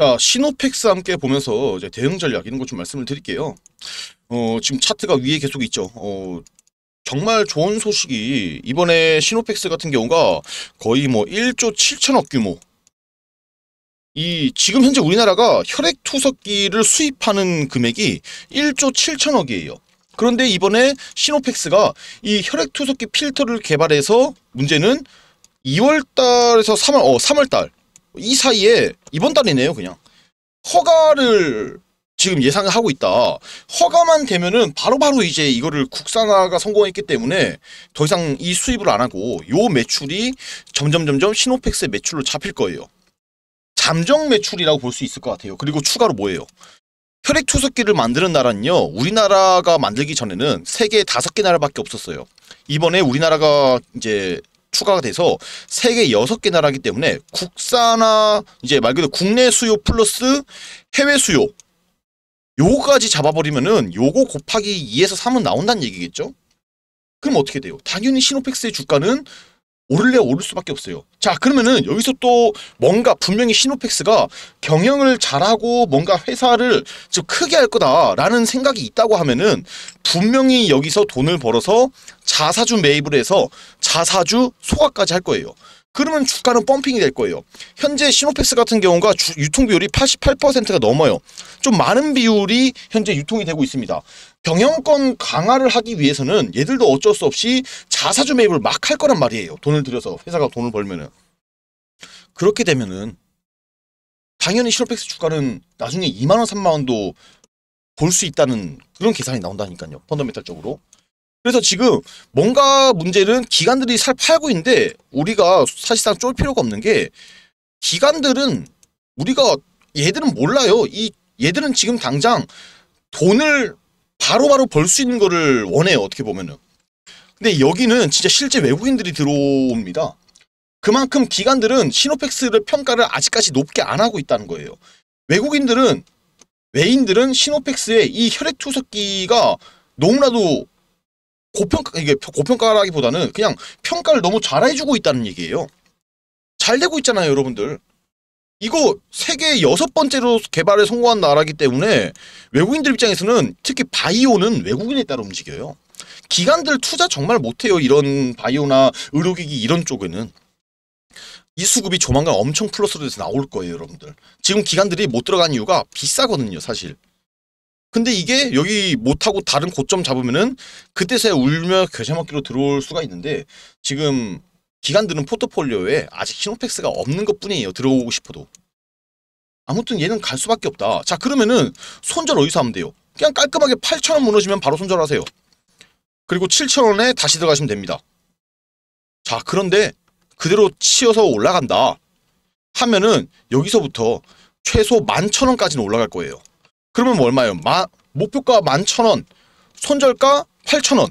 자, 시노펙스 함께 보면서 이제 대응 전략 이런 것 좀 말씀을 드릴게요. 어, 지금 차트가 위에 계속 있죠. 어, 정말 좋은 소식이 이번에 시노펙스 같은 경우가 거의 뭐 1조 7천억 규모 이 지금 현재 우리나라가 혈액 투석기를 수입하는 금액이 1조 7천억이에요. 그런데 이번에 시노펙스가 이 혈액 투석기 필터를 개발해서 문제는 2월달에서 3월 어 3월달 이 사이에 이번 달이네요 그냥 허가를 지금 예상을 하고 있다. 허가만 되면은 바로바로 바로 이제 이거를 국산화가 성공했기 때문에 더 이상 이 수입을 안 하고 요 매출이 점점 점점 신노펙스의 매출로 잡힐 거예요. 잠정 매출이라고 볼 수 있을 것 같아요. 그리고 추가로 뭐예요? 혈액 투석기를 만드는 나라는요. 우리나라가 만들기 전에는 세계 다섯 개 나라밖에 없었어요. 이번에 우리나라가 이제 추가가 돼서 세계 여섯 개 나라기 때문에 국산화 이제 말 그대로 국내 수요 플러스 해외 수요 요거까지 잡아버리면은 요거 곱하기 2에서 3은 나온다는 얘기겠죠? 그럼 어떻게 돼요? 당연히 시노펙스의 주가는 오를래 오를 수밖에 없어요. 자 그러면은 여기서 또 뭔가 분명히 시노펙스가 경영을 잘하고 뭔가 회사를 좀 크게 할 거다라는 생각이 있다고 하면은 분명히 여기서 돈을 벌어서 자사주 매입을 해서 자사주 소각까지 할 거예요. 그러면 주가는 펌핑이 될 거예요. 현재 시노펙스 같은 경우가 유통 비율이 88%가 넘어요. 좀 많은 비율이 현재 유통이 되고 있습니다. 경영권 강화를 하기 위해서는 얘들도 어쩔 수 없이 자사주 매입을 막 할 거란 말이에요. 돈을 들여서 회사가 돈을 벌면은 그렇게 되면은 당연히 실업백스 주가는 나중에 2만원 3만원도 볼 수 있다는 그런 계산이 나온다니까요. 펀더멘탈적으로. 그래서 지금 뭔가 문제는 기관들이 살 팔고 있는데 우리가 사실상 쫄 필요가 없는 게 기관들은 우리가 얘들은 몰라요. 이 얘들은 지금 당장 돈을 바로바로 벌 수 있는 거를 원해요. 어떻게 보면은. 근데 여기는 진짜 실제 외국인들이 들어옵니다. 그만큼 기관들은 시노펙스를 평가를 아직까지 높게 안 하고 있다는 거예요. 외국인들은 외인들은 시노펙스의 이 혈액 투석기가 너무나도 고평가 이게 고평가라기보다는 그냥 평가를 너무 잘해주고 있다는 얘기예요. 잘 되고 있잖아요, 여러분들. 이거 세계 여섯 번째로 개발에 성공한 나라기 때문에 외국인들 입장에서는 특히 바이오는 외국인에 따라 움직여요. 기관들 투자 정말 못해요. 이런 바이오나 의료기기 이런 쪽에는. 이 수급이 조만간 엄청 플러스로 돼서 나올 거예요. 여러분들. 지금 기관들이 못 들어간 이유가 비싸거든요. 사실. 근데 이게 여기 못하고 다른 고점 잡으면은 그때서야 울며 괴샤먹기로 들어올 수가 있는데 지금 기관들은 포트폴리오에 아직 신호팩스가 없는 것뿐이에요. 들어오고 싶어도. 아무튼 얘는 갈 수밖에 없다. 자 그러면은 손절 어디서 하면 돼요? 그냥 깔끔하게 8천원 무너지면 바로 손절하세요. 그리고 7천원에 다시 들어가시면 됩니다. 자 그런데 그대로 치여서 올라간다. 하면은 여기서부터 최소 11,000원까지는 올라갈 거예요. 그러면 뭐 얼마예요? 마, 목표가 11,000원, 손절가 8,000원.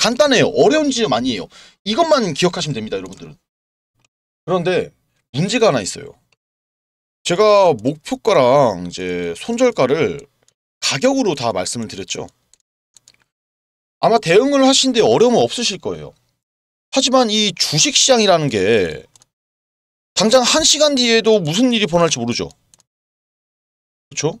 간단해요. 어려운 지점 아니에요. 이것만 기억하시면 됩니다. 여러분들은. 그런데 문제가 하나 있어요. 제가 목표가랑 이제 손절가를 가격으로 다 말씀을 드렸죠. 아마 대응을 하신데 어려움은 없으실 거예요. 하지만 이 주식시장이라는 게 당장 한시간 뒤에도 무슨 일이 벌어날지 모르죠. 그렇죠?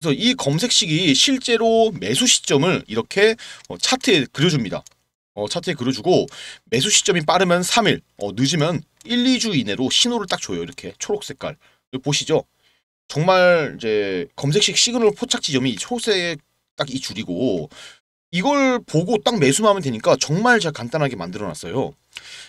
그래서 이 검색식이 실제로 매수 시점을 이렇게 어, 차트에 그려줍니다. 어, 차트에 그려주고 매수 시점이 빠르면 3일, 어, 늦으면 1, 2주 이내로 신호를 딱 줘요. 이렇게 초록 색깔. 보시죠. 정말 이제 검색식 시그널 포착 지점이 초록색 딱 이 줄이고 이걸 보고 딱 매수하면 되니까 정말 제가 간단하게 만들어놨어요.